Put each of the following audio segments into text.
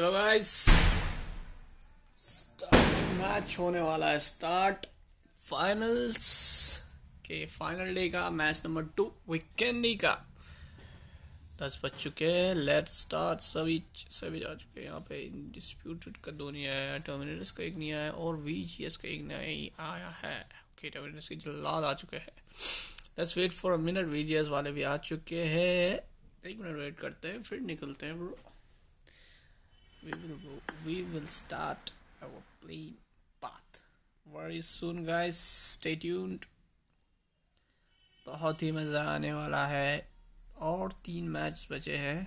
चलो guys start match होने वाला है स्टार्ट फाइनल्स के फाइनल डे का मैच नंबर टू वीकेंडी का दस बज चुके हैं लेट स्टार्ट सभी सभी जा चुके हैं यहाँ पे डिस्प्यूटेड का दो नहीं आया टर्मिनेटर्स का एक नहीं आया और वी जी एस का एक नहीं आया है ओके टर्मिनेटर्स की जल्द आ चुके हैं let's wait for a minute V G S वाले भी आ चुके हैं एक मिनट वेट करते हैं फिर निकलते हैं bro we will we will start our plane path very soon guys stay tuned बहुत ही मज़ा आने वाला है और तीन मैच बचे हैं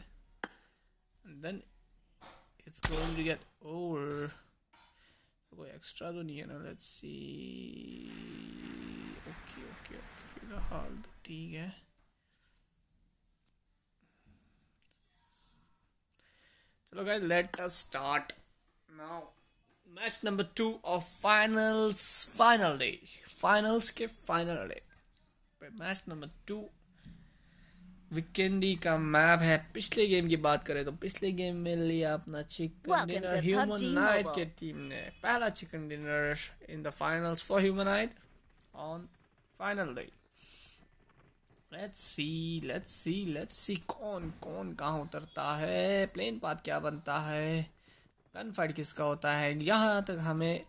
then it's going to get over कोई एक्स्ट्रा तो नहीं है ना let's see okay okay okay फिलहाल तो ठीक है चलो guys let us start now match number two of finals final day finals के final day match number two Vikendi का मैप है पिछले गेम की बात करें तो पिछले गेम में लिया अपना चिकन डिनर ह्यूमन नाइट के टीम ने पहला chicken dinner in the finals for human knight on final day let's see let's see let's see कौन कौन कहाँ उतरता है प्लेन पाथ क्या बनता है गन फाइट किसका होता है यहाँ तक हमें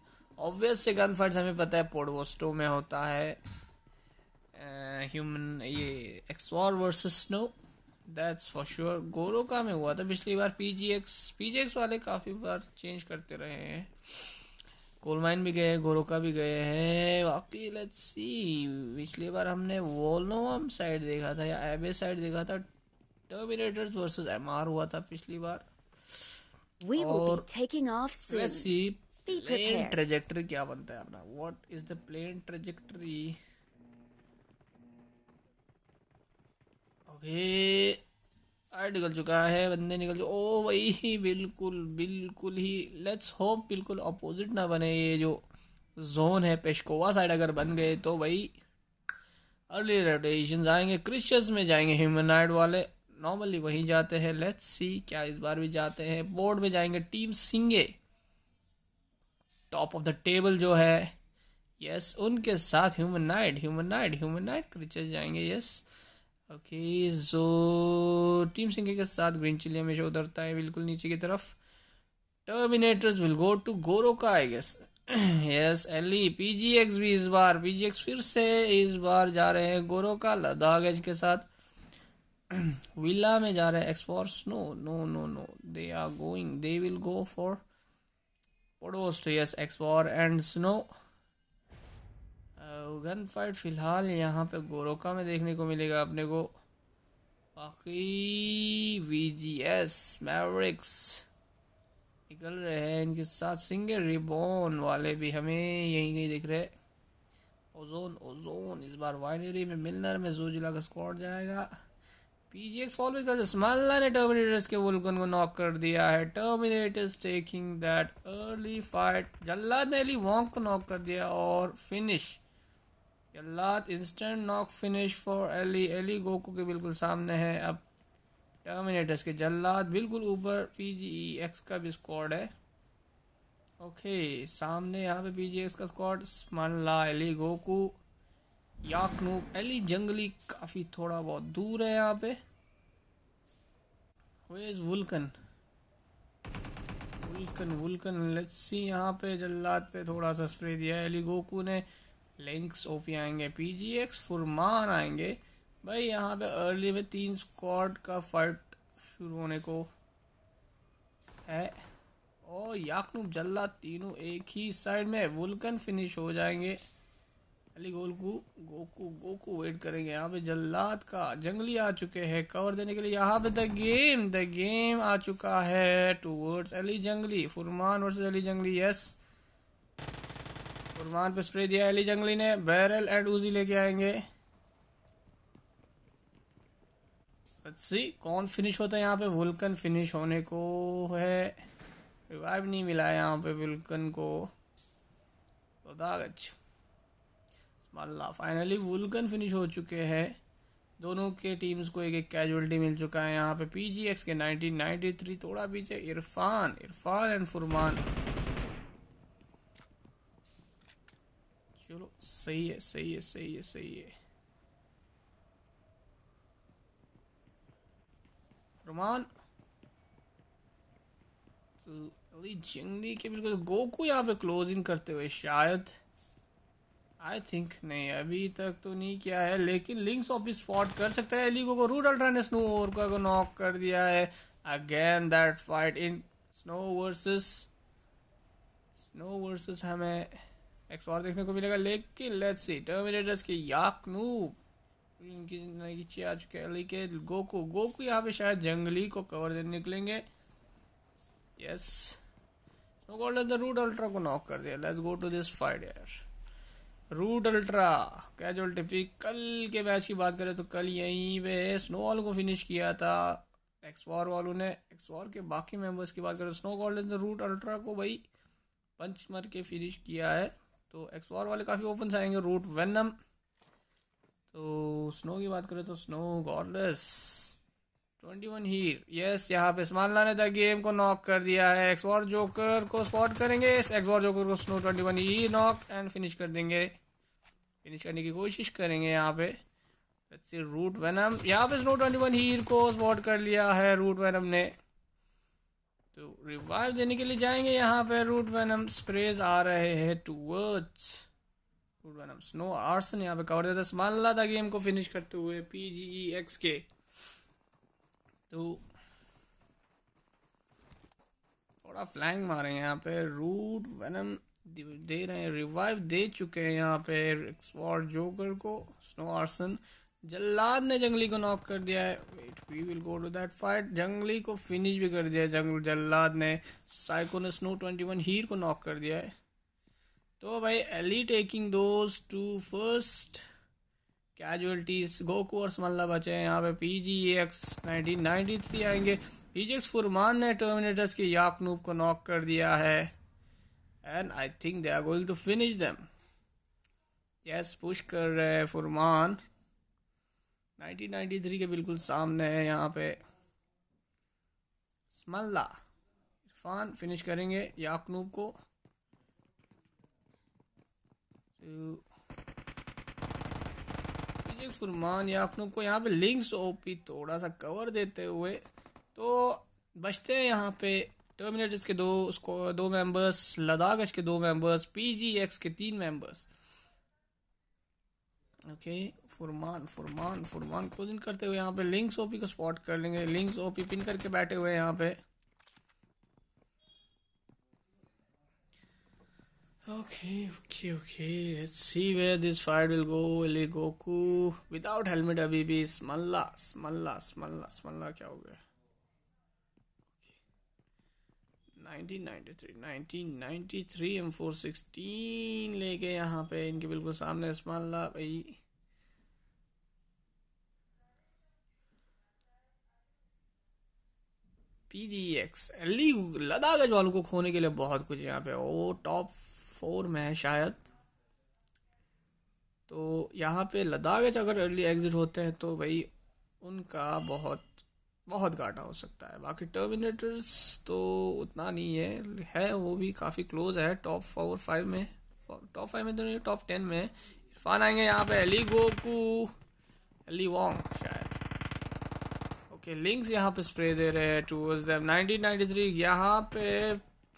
ऑब्वियस से गन फाइट हमें पता है पोडवोस्टो में होता है ह्यूमन ये X war versus snow that's for sure गोरो का में हुआ था पिछली बार P G X P G X वाले काफ़ी बार चेंज करते रहे हैं कोलमाइन भी गए गोरोका भी गए हैं बाकी लेट्स सी पिछली बार हमने वोलोम साइड देखा था या एबे साइड देखा था टर्मिनेटर्स वर्सेस एमआर हुआ था पिछली बार we will be taking off soon. Let's see plane trajectory क्या बनता है अपना what is the plane trajectory okay निकल चुका है बंदे निकल चुके ओ वही बिल्कुल बिल्कुल ही लेट्स होप बिल्कुल अपोजिट ना बने ये जो जोन है पेशकोवा साइड अगर बन गए तो भाई अर्ली रेडिएशन आएंगे क्रिश्चियंस में जाएंगे ह्यूमनाइड वाले नॉर्मली वहीं जाते हैं लेट्स सी क्या इस बार भी जाते हैं बोर्ड में जाएंगे टीम सिंगे टॉप ऑफ द टेबल जो है यस उनके साथ human knight human knight human knight creatures जाएंगे यस ओके जो टीम सिंह के साथ ग्रीन चिली हमेशा उतरता है बिल्कुल नीचे की तरफ टर्मिनेटर्स विल गो टू गोरो का आई गेस यस एली पीजीएक्स भी इस बार पीजीएक्स फिर से इस बार जा रहे हैं गोरो का लद्दाख एज के साथ विला में जा रहे हैं X no snow no no no they are going they will go for two yes X and snow gun fight फ़िलहाल यहाँ पे गोरोका में देखने को मिलेगा अपने को बाकी वी जी एस मैवरिक्स निकल रहे हैं इनके साथ सिंगर रिबोन वाले भी हमें यहीं कहीं दिख रहे ओजोन ओजोन इस बार वाइनरी में मिलनर में जोजिला का स्क्वाड जाएगा पीजीएक्स फॉलो कर स्मल्ला ने टर्मिनेटर्स के वुल्कन को नॉक कर दिया है terminators taking that early fight जल्लाद ने अली वॉक को नॉक कर दिया और फिनिश जल्लाद इंस्टेंट नॉक फिनिश फॉर एली एली गोको के बिल्कुल सामने है अब टर्मिनेटर्स के जल्लाद बिल्कुल ऊपर पी जी एक्स का भी स्क्वाड है ओके सामने यहाँ पे पी जी एक्स का स्क्वाड स्मल्ला एली गोकू याकनूब एली जंगली काफ़ी थोड़ा बहुत दूर है यहाँ पे वेज Vulcan Vulcan Vulcan let's see यहाँ पे जल्लाद पे थोड़ा सा स्प्रे दिया है एली गोकू ने लिंक्स पी आएंगे पी जी एक्स फुरमान आएंगे भाई यहाँ पे अर्ली में तीन स्क्वाड का फर्ट शुरू होने को है और याकनू जल्ला तीनों एक ही साइड में वुलकन फिनिश हो जाएंगे अली गोलकू गोकू गोकू वेट करेंगे यहाँ पे जल्लाद का जंगली आ चुके हैं कवर देने के लिए यहाँ पे द गेम द गेम आ चुका है टूवर्ड्स अली जंगली फुरमान वर्सेस अली जंगली यस और वहां पे स्प्रे दिया अली जंगली ने बैरल एंड उजी लेके आएंगे सी कौन फिनिश होता है यहाँ पे वुल्कन फिनिश होने को है रिवाइव नहीं मिला है यहाँ पे वुल्कन को तो दागच फाइनली वुल्कन फिनिश हो चुके हैं दोनों के टीम्स को एक एक कैजुअलिटी मिल चुका है यहाँ पे पीजीएक्स के 1993 थोड़ा पीछे इरफान इरफान एंड फुरमान सही है सही है सही है सही है फरमान तो अली जंगली के बिल्कुल गोकू यहाँ पे क्लोजिंग करते हुए शायद आई थिंक नहीं अभी तक तो नहीं किया है लेकिन लिंक्स ऑफ स्पॉट कर सकता है एलिगो को रूट अल्ट्रा ने स्नो ओवर को नॉक कर दिया है again that fight in snow versus snow versus हमें एक्स और देखने को मिलेगा लेकिन लेट्स सी टर्मिनेटर्स के याकनूब इनकी नीचे आ चुके हैं लेकिन गोकू गोकू यहाँ पे शायद जंगली को कवर देने निकलेंगे yes gold the root ultra को नॉक कर दिया let's go to this fight यार रूट अल्ट्रा कैजुअल टिपिक कल के मैच की बात करें तो कल यहीं पे वॉल को फिनिश किया था एक्स वॉर वालों ने एक्स वॉर के बाकी मेंबर्स की बात करें snow gold the root ultra को भाई पंच मर के फिनिश किया है तो एक्सप्लोर वाले काफ़ी ओपन से आएंगे रूट वेनम तो स्नो की बात करें तो snow godless twenty one here yes यहाँ पे ला ने था गेम को नॉक कर दिया है एक्सवॉर जोकर को स्पॉट करेंगे इस एक्सवॉर जोकर को स्नो ट्वेंटी वन ही नॉक एंड फिनिश कर देंगे फिनिश करने की कोशिश करेंगे यहाँ पे रूट वेनम यहाँ पे स्नो ट्वेंटी वन हीर को स्पॉट कर लिया है रूट वेनम ने तो रिवाइव देने के लिए जाएंगे यहाँ पे रूट वेनम स्प्रेज आ रहे हैं towards root venom snow arson यहाँ पे कवर देता समान ला था गेम को फिनिश करते हुए पी जी ई एक्स के तो थोड़ा फ्लैंग मारे हैं यहाँ पे रूट वेनम दे रहे हैं रिवाइव दे चुके हैं यहाँ पे एक्सपॉर्ट जोकर को स्नो आर्सन जल्लाद ने जंगली को नॉक कर दिया है we will go to that fight जंगली को फिनिश भी कर दिया जंगल जल्लाद ने साइको ने स्नो ट्वेंटी वन हीर को नॉक कर दिया है तो भाई एली taking those two first casualties Goku और स्मल्ला बचे हैं यहाँ पे P G X nineteen ninety three आएंगे पी जी एक्स फुरमान ने टर्मिनेटर्स के याकनूब को नॉक कर दिया है and I think they are going to finish them yes push कर रहे हैं फुरमान 1993 के बिल्कुल सामने है यहाँ पे स्मल्ला इरफान फिनिश करेंगे याकनूब को तो, फुरमान याकनूब को यहाँ पे लिंक्स ओपी थोड़ा सा कवर देते हुए तो बचते हैं यहाँ पे टर्मिनेटर्स के दो उसको दो मेंबर्स लद्दाख के दो मेंबर्स पीजीएक्स के तीन मेंबर्स ओके फुरमान फुरमान फुरमान को दिन करते हुए यहाँ पे लिंक्स ओपी को स्पॉट कर लेंगे लिंक्स ओपी पिन करके बैठे हुए यहाँ पे okay okay okay see we this fight will go will without helmet अभी भी स्मल्ला स्मल्ला स्मल्ला स्मल्ला क्या हो गया 1993 लेके यहाँ पे इनके बिल्कुल सामने इसमाला भाई एक्स लीग e लद्दाख वालों को खोने के लिए बहुत कुछ यहाँ पे वो टॉप फोर में है शायद तो यहाँ पे लद्दाख अगर अर्ली एग्जिट होते हैं तो भाई उनका बहुत बहुत घाटा हो सकता है बाकी टर्मिनेटर्स तो उतना नहीं है है वो भी काफ़ी क्लोज है टॉप फोर फाइव में टॉप फाइव में तो नहीं टॉप टेन में इरफान आएंगे यहाँ पे एली गोकू एली वॉन्ग शायद ओके लिंक्स यहाँ पे स्प्रे दे रहे हैं नाइनटीन नाइनटी थ्री यहाँ पे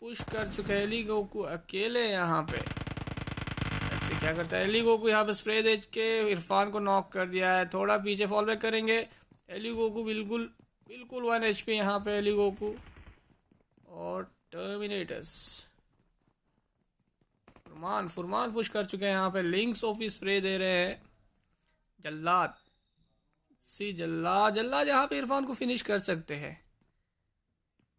पुश कर चुके हैं एली गोकू अकेले यहाँ पे से क्या करता है एलिगो गोकू यहाँ पे स्प्रे दे के इरफान को नॉक कर दिया है थोड़ा पीछे फॉलो बैक करेंगे एली गोकू बिल्कुल बिल्कुल वन एच पी यहाँ पे को और टर्मिनेटर्स फुरमान फुरमान पुश कर चुके हैं यहाँ पे लिंक्स ऑफिस स्प्रे दे रहे हैं जल्लाद सी जल्लाद जल्लाद यहाँ पे इरफान को फिनिश कर सकते हैं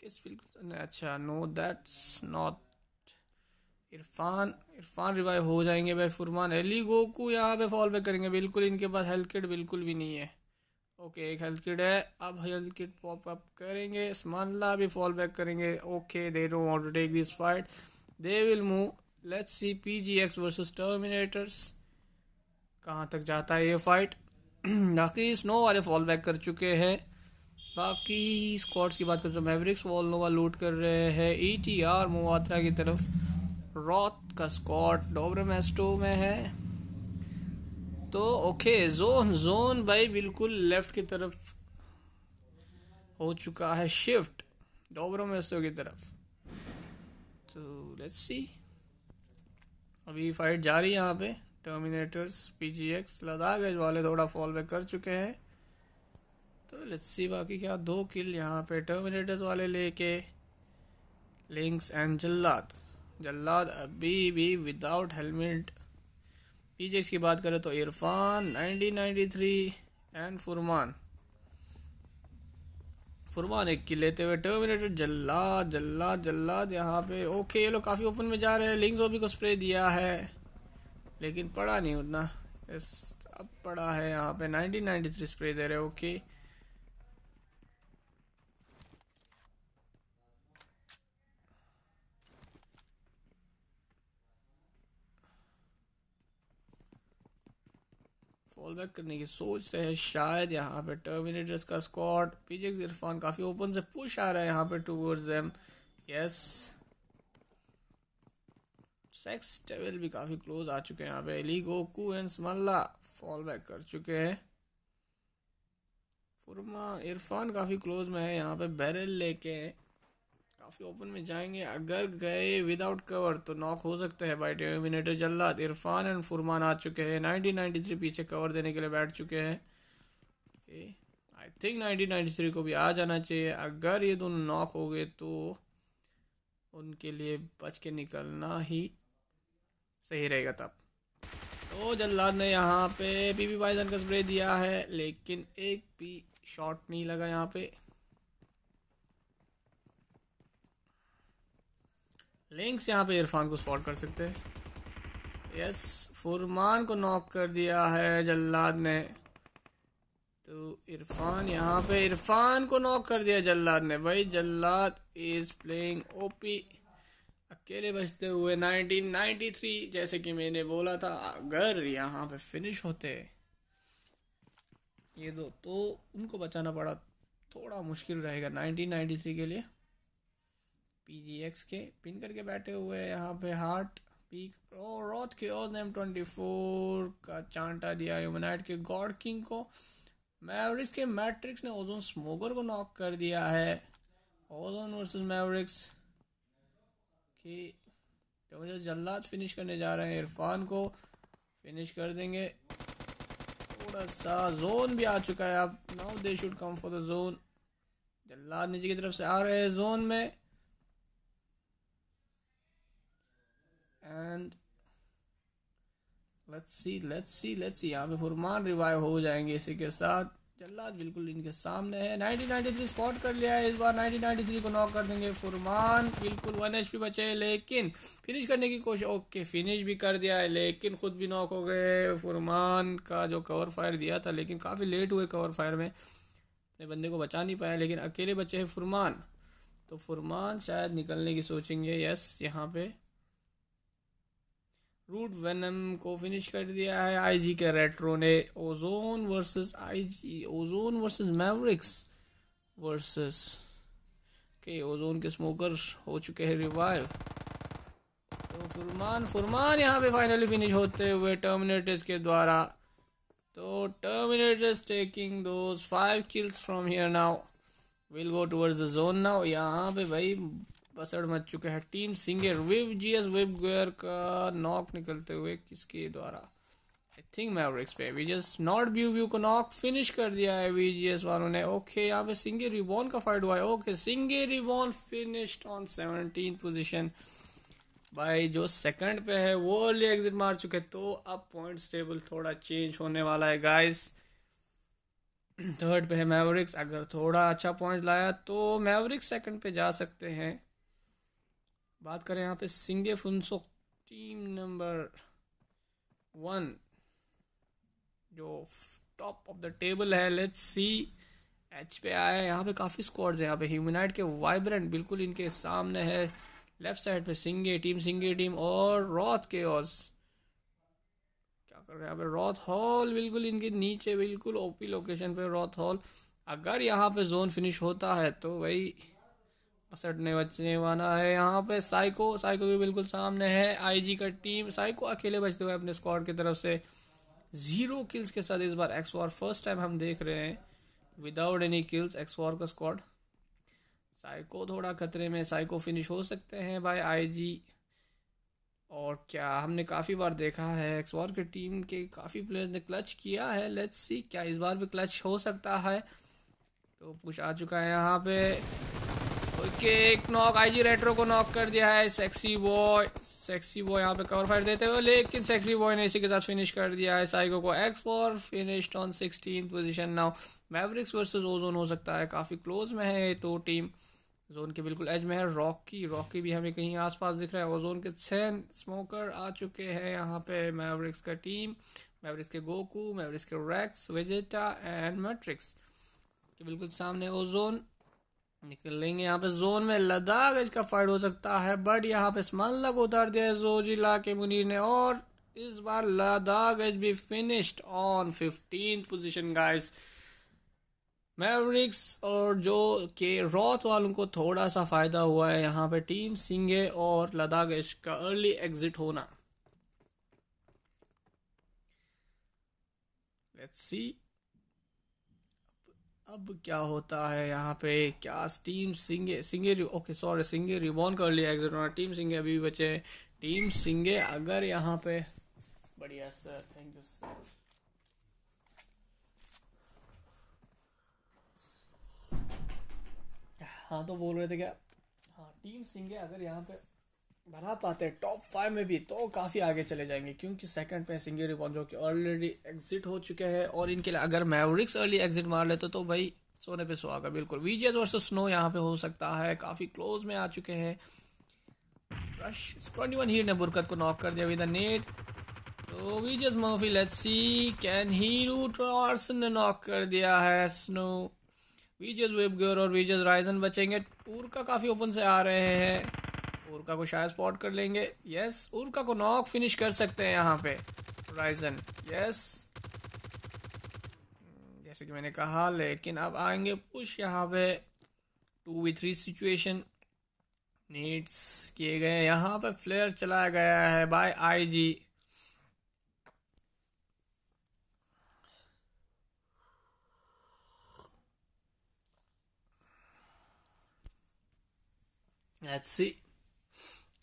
किस फील्ड अच्छा no that's not Irfan Irfan revive हो जाएंगे भाई फुरमान एली को यहाँ पे फॉल बैक करेंगे बिल्कुल इनके पास हेल्थ बिल्कुल भी नहीं है ओके एक हेल्थ किट है अब हेल्थ किट पॉप अप करेंगे स्मानला भी फॉल बैक करेंगे okay they don't want to take this fight they will move let's see PGX versus Terminators कहां तक जाता है ये फाइट बाकी स्नो वाले फॉल बैक कर चुके हैं बाकी स्कॉट्स की बात करें तो मेवरिक्स वॉल नोवा लूट कर रहे हैं ई टी आर मोवात्रा की तरफ रॉथ का स्कॉट डोब्रमेस्टो में है तो ओके जोन जोन भाई बिल्कुल लेफ्ट की तरफ हो चुका है शिफ्ट डोबरो मेस्तो की तरफ तो लेट्स सी अभी फाइट जा रही है यहाँ पे टर्मिनेटर्स पीजीएक्स लद्दाख वाले थोड़ा फॉल बैक कर चुके हैं तो लेट्स सी बाकी क्या दो किल यहाँ पे टर्मिनेटर्स वाले लेके लिंक्स एंड जल्लाद जल्लाद अभी भी विदाउट हेलमेट पीछे इसकी बात करें तो इरफान 1993 एंड फुरमान फुरमान एक की लेते हुए टर्मिनेटर जल्ला जल्ला जल्लाद यहाँ पे ओके ये लोग काफ़ी ओपन में जा रहे हैं लिंग ओबी को स्प्रे दिया है लेकिन पड़ा नहीं उतना अब पड़ा है यहाँ पे 1993 स्प्रे दे रहे ओके फॉलबैक करने की सोच रहे हैं शायद यहाँ पे टर्मिनेटर्स का स्कॉट पीजे इरफान काफ़ी ओपन से पुश आ रहा है यहाँ पे टूवर्ड्स देम यस सेक्स टेबल भी काफ़ी क्लोज आ चुके हैं यहाँ पे गोकू एंड स्मल्ला फॉल बैक कर चुके हैं फुरमा इरफान काफ़ी क्लोज में है यहाँ पे बैरल लेके काफ़ी ओपन में जाएंगे अगर गए विदाउट कवर तो नॉक हो सकता है बाइट एमिनेटर जल्लाद इरफान एंड फुरमान आ चुके हैं नाइनटीन नाइन्टी थ्री पीछे कवर देने के लिए बैठ चुके हैं I think nineteen ninety three को भी आ जाना चाहिए अगर ये दोनों नॉक हो गए तो उनके लिए बच के निकलना ही सही रहेगा तब तो जल्लाद ने यहाँ पे बीबी बाइजन का स्प्रे दिया है लेकिन एक भी शॉट नहीं लगा यहाँ पे लिंक्स यहाँ पे इरफान को स्पॉट कर सकते हैं यस फुरमान को नॉक कर दिया है जल्लाद ने तो इरफान यहाँ पे इरफान को नॉक कर दिया जल्लाद ने भाई जल्लाद इज प्लेइंग ओपी अकेले बचते हुए 1993 जैसे कि मैंने बोला था अगर यहाँ पे फिनिश होते ये दो तो उनको बचाना पड़ा थोड़ा मुश्किल रहेगा 1993 के लिए पीजीएक्स के पिन करके बैठे हुए हैं यहाँ पे हार्ट पीक और रोथ के ओज नेम ट्वेंटी फोर का चांटा दिया यूमनाइट के गॉड किंग को मैवरिक्स के मैट्रिक्स ने ओजोन स्मोगर को नॉक कर दिया है ओजोन वर्सेस मैवरिक्स की डोमिनस जल्लाद फिनिश करने जा रहे हैं इरफान को फिनिश कर देंगे थोड़ा सा जोन भी आ चुका है अब now they should come for the zone Jallad नीचे की तरफ से आ रहे हैं जोन में and let's see let's see let's see यहाँ पे फुरमान रिवाइव हो जाएंगे इसी के साथ जल्लाद बिल्कुल इनके सामने है 1993 स्पॉट कर लिया है इस बार 1993 को नॉक कर देंगे फुरमान बिल्कुल वन एच पी बचे लेकिन फिनिश करने की कोशिश ओके फिनिश भी कर दिया है लेकिन खुद भी नॉक हो गए फुरमान का जो कवर फायर दिया था लेकिन काफ़ी लेट हुए कवर फायर में अपने बंदे को बचा नहीं पाया लेकिन अकेले बचे हैं फुरमान तो फुरमान शायद निकलने की सोचेंगे यस यहाँ पे रूट वेनम को फिनिश कर दिया है आईजी के रेट्रो ने Ozone versus IG Ozone versus Mavericks versus के ओजोन के स्मोकर हो चुके हैं रिवाइव तो फुरमान फुरमान यहाँ पे फाइनली फिनिश होते हुए टर्मिनेटर्स के द्वारा तो Terminators taking those five kills from here now will go towards the zone now यहाँ पे भाई बसड़ मच चुके हैं टीम सिंगर विव जीएस विव गोयर का नॉक निकलते हुए किसके द्वारा आई थिंक मैवरिक्स पे वीजीएस नॉट व्यू व्यू को नॉक फिनिश कर दिया है एस वालों ने ओके यहाँ पे सिंगे रिबॉन का फाइट हुआ है ओके सिंगे रिबॉन फिनिश्ड ऑन सेवनटीन पोजिशन भाई जो सेकंड पे है वो अर्ली एग्जिट मार चुके तो अब पॉइंट टेबल थोड़ा चेंज होने वाला है गाइस थर्ड पे है मैवरिक्स अगर थोड़ा अच्छा पॉइंट लाया तो मैवरिक्स सेकंड पे जा सकते हैं बात करें यहाँ पे सिंगे फुनसुक टीम नंबर वन जो टॉप ऑफ द टेबल है लेट्स सी एच पे आए यहाँ पे काफ़ी स्कोर्स हैं यहाँ पे ह्यूमनाइट के वाइब्रेंट बिल्कुल इनके सामने है लेफ्ट साइड पे सिंगे टीम सिंगे टीम और रॉथ के क्या कर रहे हैं यहाँ पे रॉथ हॉल बिल्कुल इनके नीचे बिल्कुल ओपी लोकेशन पे रॉथ हॉल अगर यहाँ पे जोन फिनिश होता है तो भाई पसटने बचने वाला है यहाँ पे साइको साइको भी बिल्कुल सामने है आईजी का टीम साइको अकेले बचते हुए अपने स्क्वाड की तरफ से जीरो किल्स के साथ इस बार एक्स वॉर फर्स्ट टाइम हम देख रहे हैं without any kills X war का स्क्वाड साइको थोड़ा खतरे में साइको फिनिश हो सकते हैं बाय आईजी और क्या हमने काफ़ी बार देखा है एक्स वॉर के टीम के काफ़ी प्लेयर्स ने क्लच किया है लेट्स सी क्या इस बार भी क्लच हो सकता है तो कुछ आ चुका है यहाँ पे ओके एक नॉक आईजी रेट्रो को नॉक कर दिया है सेक्सी बॉय सेक्सी बॉय यहाँ पे कवर फायर देते हुए लेकिन सेक्सी बॉय ने इसी के साथ फिनिश कर दिया है साइको को X four finished on sixteen position now Mavericks versus Ozone हो सकता है काफ़ी क्लोज में है तो टीम जोन के बिल्कुल एज में है रॉकी रॉकी भी हमें कहीं आसपास दिख रहा है ओजोन के छः स्मोकर आ चुके हैं यहाँ पे मैवरिक्स का टीम मैवरिक्स के गोकू मैवरिक्स के रैक्स वेजेटा एंड मैट्रिक्स के बिल्कुल सामने ओजोन निकल लेंगे यहाँ पे जोन में लद्दाख इसका फाइट हो सकता है बट यहाँ पे स्मल लग उतार दिया है जोजिला के मुनीर ने और इस बार Ladakh edge B finished on fifteen position guys Mavericks और जो के रॉथ वालों को थोड़ा सा फायदा हुआ है यहाँ पे टीम सिंगे और लद्दाख एज का अर्ली एग्जिट होना लेट्स सी अब क्या होता है यहाँ पे क्या टीम सिंगे सिंगे ओके सॉरी सिंगे रिबॉन कर लिया एक्सोना टीम सिंगे अभी भी बचे टीम सिंगे अगर यहाँ पे बढ़िया सर थैंक यू सर हाँ तो बोल रहे थे क्या हाँ टीम सिंगे अगर यहाँ पे बना पाते हैं टॉप फाइव में भी तो काफ़ी आगे चले जाएंगे क्योंकि सेकंड पे सिंगी रिबॉन जो कि ऑलरेडी एग्जिट हो चुके हैं और इनके लिए अगर मैवरिक्स अर्ली एग्जिट मार लेते तो भाई सोने पे सुहागा बिल्कुल वीजे वर्सेस स्नो यहाँ पे हो सकता है काफ़ी क्लोज में आ चुके हैं रश ट्वेंटी वन हीर ने बुरकत को नॉक कर दिया विद नेट तो VJ Murphy let's see can he root ने नॉक कर दिया है स्नो वीजेज वेबगर और वीजेज राइजन बचेंगे टूर का काफ़ी ओपन से आ रहे हैं उर्का को शायद स्पॉट कर लेंगे यस उर्का को नॉक फिनिश कर सकते हैं यहाँ पे राइजन यस जैसे कि मैंने कहा लेकिन अब आएंगे पुश यहाँ पे two v three situation needs किए गए यहाँ पे फ्लेयर चलाया गया है बाय आईजी Let's see.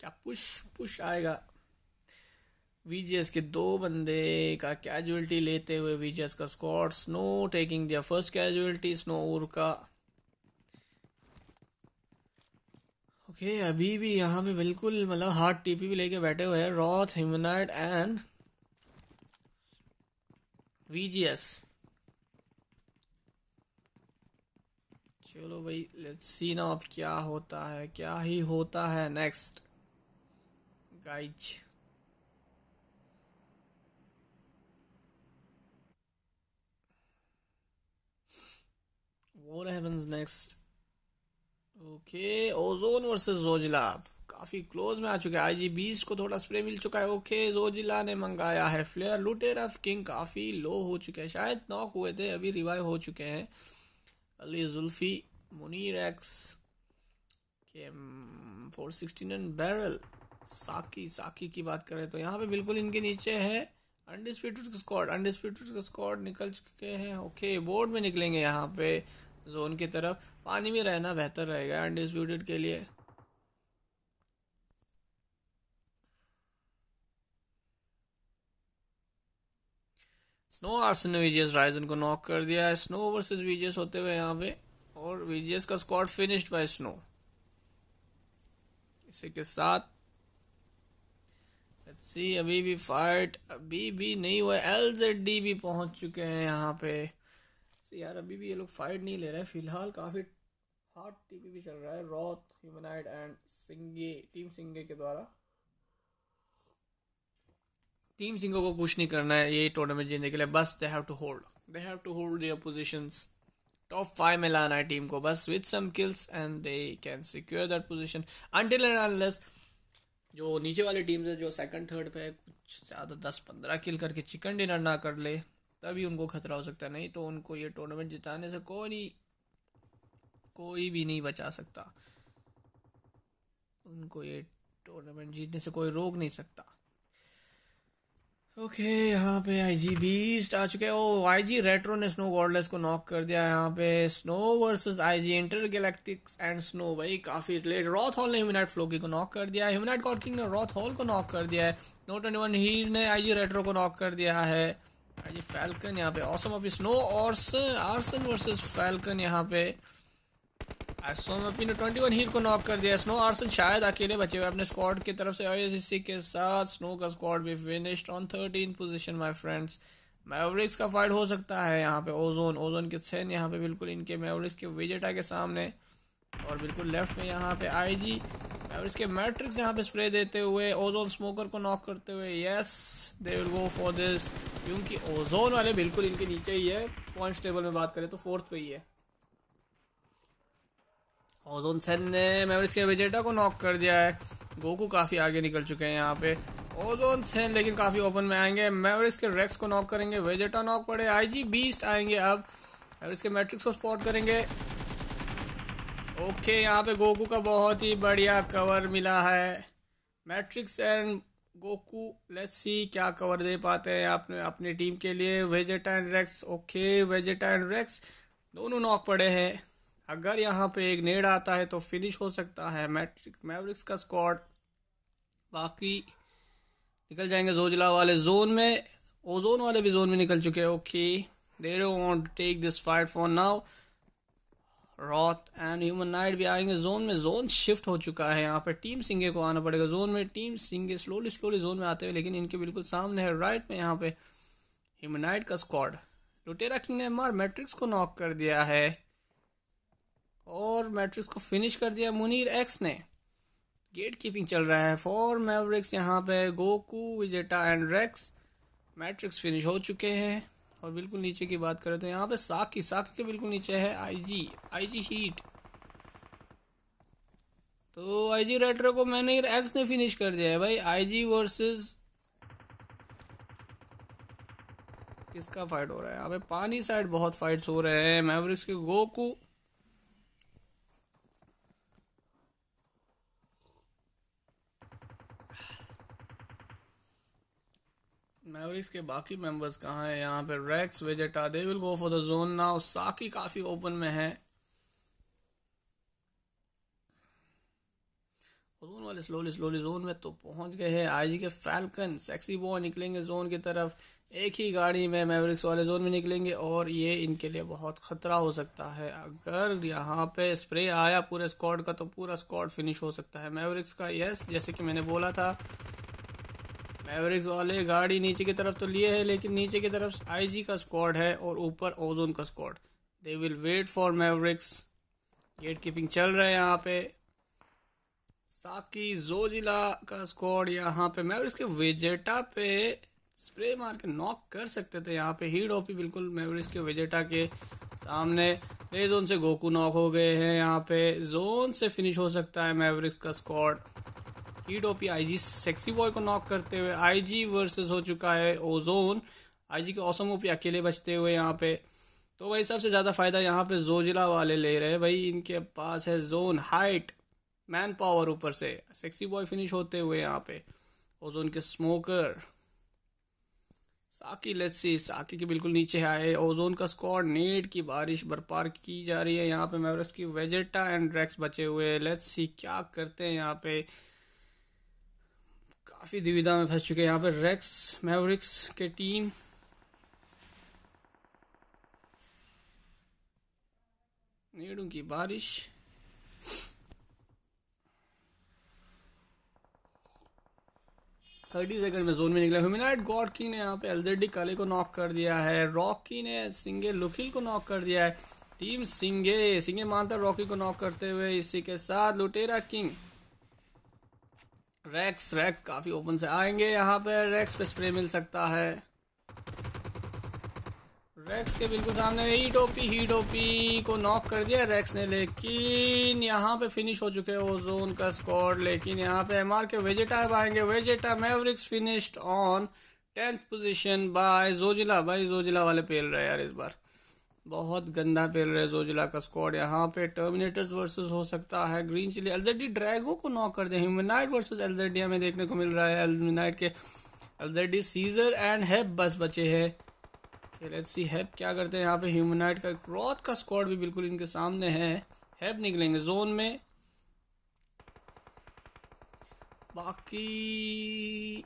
क्या पुश पुश आएगा वीजीएस के दो बंदे का कैजुअलिटी लेते हुए वीजीएस का स्कॉट स्नो टेकिंग दिया फर्स्ट कैजुअलिटी स्नो ओवर का ओके okay, अभी भी यहाँ पे बिल्कुल मतलब हार्ड टीपी भी लेके बैठे हुए हैं रॉथ हिमनाइट एंड वीजीएस चलो भाई लेट्स सी ना अब क्या होता है क्या ही होता है next guys what happens next okay Ozone versus Zojila काफी क्लोज में आ चुका है आईजी बीस को थोड़ा स्प्रे मिल चुका है ओके जोजिला ने मंगाया है फ्लेयर लुटेर ऑफ किंग काफी लो हो चुके हैं शायद नॉक हुए थे अभी रिवाइव हो चुके हैं अली जुल्फी मुनीर एक्स के four sixteen and barrel Saki Saki की बात करें तो यहाँ पे बिल्कुल इनके नीचे है अनडिस्प्यूटेड स्कॉड अनडिस्प्यूटेड स्कॉड निकल चुके हैं ओके बोर्ड में निकलेंगे यहाँ पे जोन की तरफ पानी में रहना बेहतर रहेगा अनडिस्प्यूटेड के लिए स्नो आर्स ने वीजीएस राइजन को नॉक कर दिया है स्नो वर्सेस वीजीएस होते हुए यहाँ पे और वीजीएस का स्कॉट फिनिश्ड बाय स्नो इसी के साथ सी अभी भी फाइट अभी भी नहीं हुआ एल जेड डी भी पहुंच चुके हैं यहाँ पे सी यार अभी भी ये लोग फाइट नहीं ले रहे हैं फिलहाल काफ़ी हॉट टीवी भी चल रहा है रॉथ ह्यूमनाइड एंड सिंगे टीम सिंगे के द्वारा टीम सिंगो को कुछ नहीं करना है ये टूर्नामेंट जीतने के लिए बस they have to hold they have to hold their positions top five में लाना है टीम को बस with some kills and they can secure that position until end unless जो नीचे वाली टीम्स है जो सेकंड थर्ड पे कुछ ज़्यादा दस पंद्रह किल करके चिकन डिनर ना कर ले तभी उनको खतरा हो सकता है नहीं तो उनको ये टूर्नामेंट जिताने से कोई नहीं कोई भी नहीं बचा सकता उनको ये टूर्नामेंट जीतने से कोई रोक नहीं सकता ओके यहाँ पे आई जी बीस्ट आ चुके हैं ओ आई जी रेट्रो ने स्नो गॉडलेस को नॉक कर दिया यहाँ पे Snow versus I G intergalactics and Snow भाई काफी रिलेट रॉथ हॉल ने ह्यूमनाइट फ्लोकी को नॉक कर दिया है कॉर्किंग ने रॉथ हॉल को नॉक कर दिया है नोट ट्वेंटी वन हीर ने आई जी रेट्रो को नॉक कर दिया है आई जी फैल्कन यहाँ पे ऑसम ऑफ स्नो और आर्सन वर्सेज फैल्कन यहाँ पे अपनी ट्वेंटी वन हीर को नॉक कर दिया स्नो आर्सन शायद अकेले बचे हुए अपने स्क्वाड की तरफ से और के साथ स्नो का स्क्वाड भी finished on thirteen position my friends Mavericks का फाइट हो सकता है यहाँ पे ओजोन ओजोन के सेन यहाँ पे बिल्कुल इनके मेवरिक्स के विजेटा के सामने और बिल्कुल लेफ्ट में यहाँ पे आई जी और इसके मैट्रिक्स यहाँ पे स्प्रे देते हुए ओजोन स्मोकर को नॉक करते हुए yes they will go for this क्योंकि ओजोन वाले बिल्कुल इनके नीचे ही है पॉइंट टेबल में बात करें तो फोर्थ पे ही है ओजोन सेन ने मेमोरीज के विजेटा को नॉक कर दिया है गोकू काफ़ी आगे निकल चुके हैं यहाँ पे ओजोन सेन लेकिन काफ़ी ओपन में आएंगे मेमोरीज के रेक्स को नॉक करेंगे वेजेटा नॉक पड़े आईजी बीस्ट आएंगे अब मेवरिस के मैट्रिक्स को स्पॉट करेंगे ओके यहाँ पे गोकू का बहुत ही बढ़िया कवर मिला है Matrix and Goku let's see क्या कवर दे पाते हैं आपने अपनी टीम के लिए Vegeta and Rex okay Vegeta and Rex दोनों नॉक पड़े हैं अगर यहाँ पे एक नेड आता है तो फिनिश हो सकता है मैट्रिक मैवरिक्स का स्क्वाड बाकी निकल जाएंगे जोजला वाले जोन में ओजोन वाले भी जोन में निकल चुके हैं okay they won't take this fight for now Roth and human knight भी आएंगे जोन में जोन शिफ्ट हो चुका है यहाँ पर टीम सिंगे को आना पड़ेगा जोन में टीम सिंगे स्लोली स्लोली जोन में आते हुए लेकिन इनके बिल्कुल सामने है राइट में यहाँ पे ह्यूमन नाइट का स्क्वाड लुटेरा किंग ने मार मैट्रिक्स को नॉक कर दिया है और मैट्रिक्स को फिनिश कर दिया मुनीर एक्स ने गेट कीपिंग चल रहा है फॉर मेवरिक्स यहाँ पे Goku Vegeta and Rex Matrix finish हो चुके हैं और बिल्कुल नीचे की बात करें तो यहाँ पे साकी साकी के बिल्कुल नीचे है आईजी आईजी हीट तो आईजी राइटर को मैंने एक्स ने फिनिश कर दिया है भाई आईजी वर्सेस किसका फाइट हो रहा है यहाँ पे पानी साइड बहुत फाइट्स हो रहे हैं मेवरिक्स के गोकू मेवरिक्स के बाकी मेंबर्स कहाँ हैं यहाँ पे Rex Vegeta they will go for the zone now Saki काफ़ी ओपन में है जोन वाले स्लोली स्लोली जोन में तो पहुंच गए हैं आईजी के फैल्कन सेक्सी बॉय निकलेंगे जोन की तरफ एक ही गाड़ी में मेवरिक्स वाले जोन में निकलेंगे और ये इनके लिए बहुत खतरा हो सकता है अगर यहाँ पे स्प्रे आया पूरे स्कॉड का तो पूरा स्कॉड फिनिश हो सकता है मेवरिक्स का यस जैसे कि मैंने बोला था मैवरिक्स वाले गाड़ी नीचे की तरफ तो लिए है लेकिन नीचे की तरफ आईजी का स्क्वाड है और ऊपर ओजोन का squad they will wait for Mavericks gatekeeping चल रहा है यहाँ पे साकी जोजिला का स्क्वाड यहाँ पे मैवरिक्स के वेजेटा पे स्प्रे मार के नॉक कर सकते थे यहाँ पे हीड ओपी बिल्कुल मेवरिक्स के वेजेटा के सामने प्ले जोन से गोकू नॉक हो गए हैं यहाँ पे जोन से फिनिश हो सकता है मेवरिक्स का स्क्वाड टीडोपी आईजी सेक्सी बॉय को नॉक करते हुए आईजी वर्सेस हो चुका है ओजोन आईजी के औसम ओपी अकेले बचते हुए यहाँ पे तो भाई सबसे ज़्यादा फ़ायदा यहाँ पे जोजिला वाले ले रहे हैं भाई इनके पास है जोन हाइट मैन पावर ऊपर से सेक्सी बॉय फिनिश होते हुए यहाँ पे ओजोन के स्मोकर साकी लेट्स सी साकी के बिल्कुल नीचे आए ओजोन का स्कोर नेट की बारिश बरपार की जा रही है यहाँ पे मेवरस की वेजेटा एंड ड्रैक्स बचे हुए लेट्स सी क्या करते हैं यहाँ पे काफ़ी दुविधा में फंस चुके हैं यहाँ पर रेक्स मैवरिक्स के टीम नेड़ों की बारिश थर्टी सेकंड में जोन में निकला ह्यूमिनाइट गॉडकी ने यहाँ पे एलजेडी काले को नॉक कर दिया है रॉकी ने सिंगे लुखिल को नॉक कर दिया है टीम सिंगे सिंगे मानता रॉकी को नॉक करते हुए इसी के साथ लुटेरा किंग रैक्स रैक काफ़ी ओपन से आएंगे यहाँ पे रैक्स पे स्प्रे मिल सकता है रैक्स के बिल्कुल सामने ही टोपी ही टोपी को नॉक कर दिया रैक्स ने लेकिन यहाँ पे फिनिश हो चुके वो जोन का स्कॉड लेकिन यहाँ पे एम के वेजेटाइब आएंगे Vegeta Mavericks finished on tenth position by Zojila by Zojila वाले पेल रहे यार इस बार बहुत गंदा पेल रहे जोजिला का स्कॉड यहाँ पे टर्मिनेटर्स वर्सेस हो सकता है ग्रीन चिली एलजेडी ड्रैगो को नॉक कर दे ह्यूमनाइट वर्सेस एलजेडी हमें देखने को मिल रहा है एलमिनाइट के एलजेडी सीजर एंड हेप बस बचे हैं सी हैप क्या करते हैं यहाँ पे ह्यूमनाइट का क्रॉथ का स्कॉड भी बिल्कुल इनके सामने है हैप निकलेंगे जोन में बाकी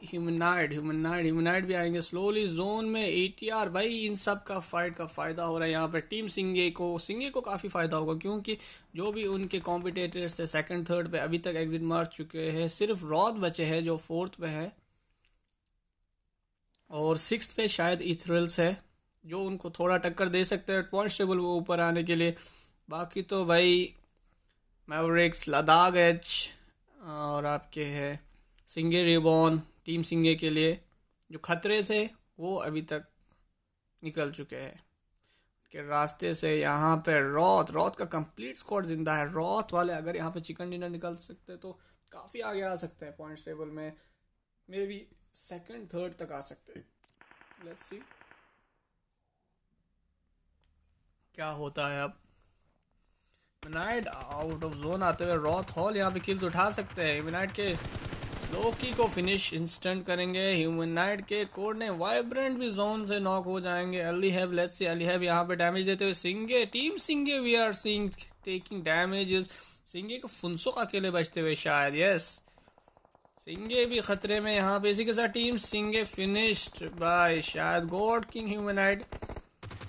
ह्यूमनाइड ह्यूमनाइड ह्यूमनाइड भी आएंगे स्लोली जोन में ए भाई इन सब का फाइट का फ़ायदा हो रहा है यहाँ पे टीम सिंगे को सिंगे को काफ़ी फ़ायदा होगा क्योंकि जो भी उनके कॉम्पिटेटर्स थे सेकंड थर्ड पे अभी तक एग्जिट मार चुके हैं सिर्फ रॉद बचे हैं जो फोर्थ पे है और सिक्स पे शायद इथरल्स है जो उनको थोड़ा टक्कर दे सकते हैं पॉइंट टेबल वो ऊपर आने के लिए बाकी तो भाई मेवरिक्स लद्दाख एच और आपके है सिंगे रिबॉन टीम सिंगे के लिए जो खतरे थे वो अभी तक निकल चुके हैं के रास्ते से यहाँ पे रॉत रॉत का कंप्लीट स्क्वाड जिंदा है रॉत वाले अगर यहाँ पे चिकन डिनर निकल सकते तो काफ़ी आगे आ सकते हैं पॉइंट टेबल में मे बी सेकेंड थर्ड तक आ सकते हैं लेट्स सी क्या होता है अब मिनाइट आउट ऑफ जोन आते हुए रॉथ हॉल यहाँ पे किल्स उठा सकते हैं मिनाइट के स्लोकी को फिनिश इंस्टेंट करेंगे ह्यूमन नाइट के कोड ने वाइब्रेंट भी जोन से नॉक हो जाएंगे अली हैव लेट्स सी अली हैव यहाँ पे डैमेज देते हुए सिंगे टीम सिंगे वी आर सिंग टेकिंग डैमेज सिंगे को फुनसुक अकेले बचते हुए शायद यस सिंगे भी खतरे में यहाँ पे इसी के साथ टीम सिंगे फिनिश्ड बाय शायद गॉड किंग ह्यूमन नाइट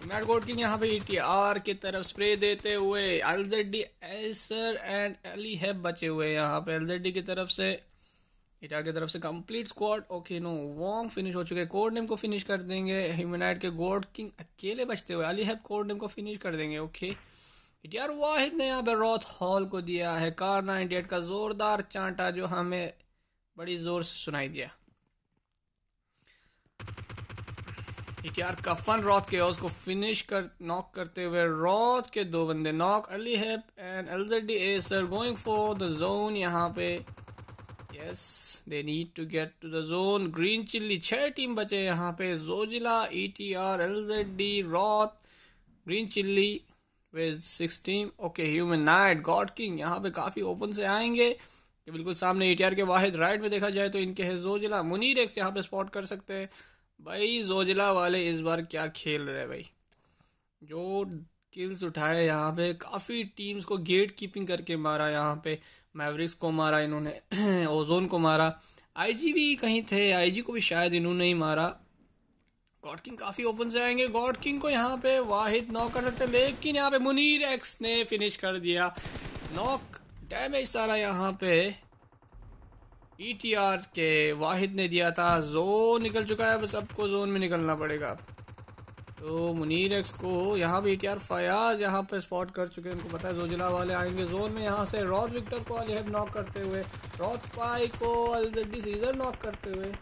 मैट गोडकिन यहाँ पे ईटीआर e की तरफ स्प्रे देते हुए एलजेडी एसर एंड अली हैब बचे हुए यहाँ पे एलजेडी की तरफ से ईटीआर e की तरफ से कंप्लीट स्क्वाड ओके नो वॉन्ग फिनिश हो चुके कोर्ड कोड नेम को फिनिश कर देंगे ह्यूमनाइट के गोड किंग अकेले बचते हुए अली हैब कोड नेम को फिनिश कर देंगे ओके ईटीआर वाहिद ने यहाँ पे रॉथ हॉल को दिया है कार नाइनटी एट का जोरदार चांटा जो हमें बड़ी जोर से सुनाई दिया एक यार कफन रॉथ के को फिनिश कर नॉक करते हुए रॉथ के दो बंदे नॉक अली हेप एंड ए सर गोइंग फॉर द जोन यहाँ पे yes they need to get to the zone green chilli छह टीम बचे यहाँ पे Zojila E T R D Roth green chilli with six team okay human knight god king यहाँ पे काफ़ी ओपन से आएंगे बिल्कुल सामने ई e के वाहिद राइट में देखा जाए तो इनके है जोजिला मुनीर एक्स यहाँ पे स्पॉट कर सकते हैं भाई जोजिला वाले इस बार क्या खेल रहे भाई जो किल्स उठाए यहाँ पे काफ़ी टीम्स को गेट कीपिंग करके मारा यहाँ पे मैवरिक्स को मारा इन्होंने ओजोन को मारा आईजी भी कहीं थे आईजी को भी शायद इन्होंने ही मारा गॉड किंग काफ़ी ओपन से आएंगे गॉड किंग को यहाँ पे वाहिद नॉक कर सकते हैं लेकिन यहाँ पे मुनीर एक्स ने फिनिश कर दिया नॉक डैमेज सारा यहाँ पे ईटीआर e के वाहिद ने दिया था जोन निकल चुका है बस आपको जोन में निकलना पड़ेगा तो मुनीर एक्स को यहाँ भी ईटीआर e फयाज यहाँ पे स्पॉट कर चुके हैं उनको पता है जोजिला वाले आएंगे जोन में यहाँ से रॉथ विक्टर को अलहब नॉक करते हुए रॉथ पाई को अलजड्डी सीजर नॉक करते हुए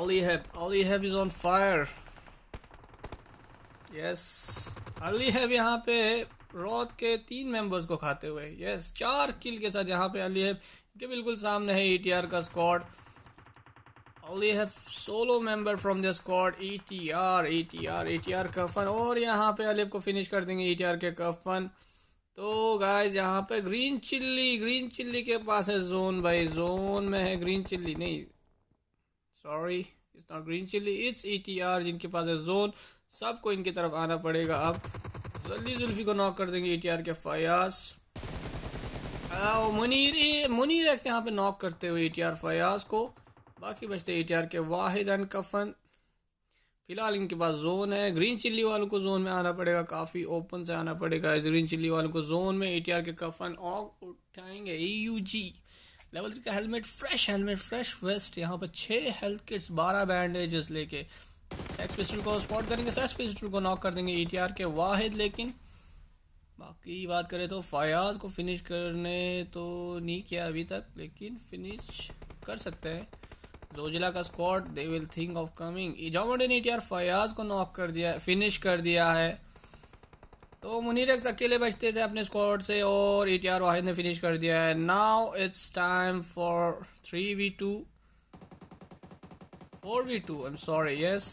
अलहब अलहब is on fire yes Ali Hab यहाँ पे रॉथ के तीन मेंबर्स को खाते हुए यस चार किल के साथ यहाँ पे अली हैब के बिल्कुल सामने है ईटीआर e का squad Ali Hab solo member from the squad ETR ETR ETR Kafan और यहाँ पे अलीब को फिनिश कर देंगे ईटीआर e के कफन तो गाइस यहाँ पे ग्रीन चिल्ली ग्रीन चिल्ली के पास है जोन भाई जोन में है ग्रीन चिल्ली नहीं sorry it's not green chilli it's ETR जिनके पास है जोन सबको इनकी तरफ आना पड़ेगा अब जल्दी जुल्फी को नॉक कर देंगे एटीआर के फयाज मुनीर मुनीर एक्स यहाँ पे नॉक करते हुए एटीआर फयाज को बाकी बचते एटीआर के वाहिद एंड कफन फिलहाल इनके पास जोन है ग्रीन चिल्ली वालों को जोन में आना पड़ेगा काफ़ी ओपन से आना पड़ेगा ग्रीन चिल्ली वालों को जोन में एटीआर के कफन ऑक उठाएंगे ई यू जी लेवल थ्री का helmet fresh helmet fresh vest यहाँ पर छः हेल्थ किट्स बारह बैंडेजेस लेके एक्स पिस्टल को स्पॉट करेंगे सेक्स पिस्टल को नॉक कर देंगे आर e के वाहिद लेकिन बाकी बात करें तो फयाज को फिनिश करने तो नहीं किया अभी तक लेकिन फिनिश कर सकते हैं रोजिला का scout they will think of coming इजामोडे ने टीआर फयाज को नॉक कर दिया फिनिश कर दिया है तो मुनीर एक्स अकेले बचते थे अपने स्कॉट से और ई टी आर वाहिद ने फिनिश कर दिया है now it's time for three v two 4v2 I'm sorry yes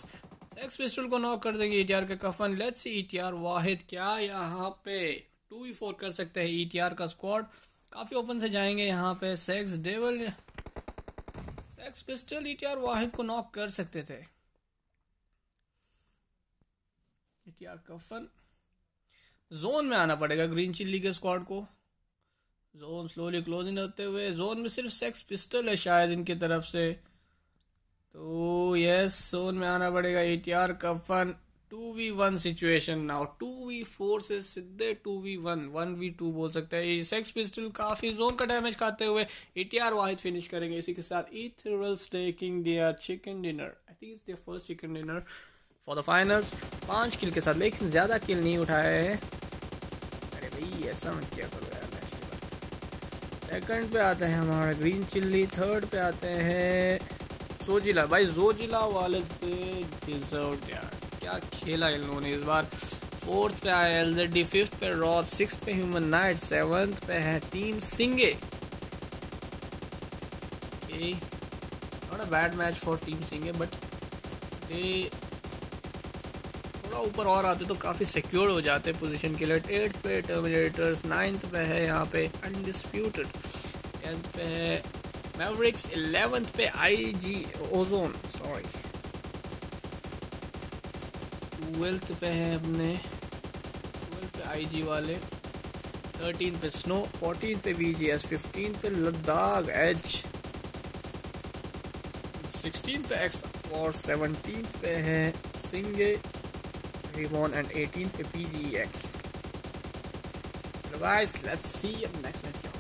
sex pistol को नॉक कर देंगे ईटीआर का कफन लेट्स सी ईटीआर वाहिद क्या यहाँ पे 2v4 कर सकते हैं ईटीआर e का स्क्वाड काफी ओपन से जाएंगे यहाँ पे sex devil sex pistol ETR Wahid को नॉक कर सकते थे ईटीआर कफन जोन में आना पड़ेगा ग्रीन चिल्ली के स्क्वाड को जोन स्लोली क्लोजिंग होते हुए जोन में सिर्फ सेक्स पिस्टल है शायद इनकी तरफ से तो यस सोन में आना पड़ेगा ए टी आर का fun two v one situation now two v four से सीधे two v one one v two बोल सकते हैं सेक्स पिस्टल काफी जोन का डैमेज खाते हुए एटीआर वाहिद फिनिश करेंगे इसी के साथ ethereals taking their chicken dinner I think it's their first chicken dinner for the finals पांच किल के साथ लेकिन ज्यादा किल नहीं उठाए हैं अरे भाई ऐसा मत किया करो यार सेकंड पे आते हैं हमारा ग्रीन चिल्ली थर्ड पे आते हैं जोजिला भाई जोजिला वाले डिजर्व यार क्या खेला इन लोगों ने इस बार फोर्थ पे आया एल जेड डी फिफ्थ पे रॉथ सिक्स पे ह्यूमन नाइट सेवेंथ पे है टीम सिंगे not a bad match for team सिंगे बट दे थोड़ा ऊपर और आते तो काफ़ी सिक्योर हो जाते पोजीशन के लिए एट्थ पे टर्मिनेटर्स नाइन्थ पे है यहाँ पे अनडिस्प्यूटेड टेंथ पे है मैवरिक्स 11th पे आईजी ओजोन सॉरी ट्वेल्थ पे है अपने ट्वेल्थ पे आईजी वाले थर्टीन पे स्नो फोर्टीन पे वीजीएस फिफ्टीन पे लद्दाख एच सिक्सटीन पे एक्स और सेवनटीन पे है सिंगे रिमोन एंड एटीन पे P G X let's see अब नेक्स्ट मैच क्या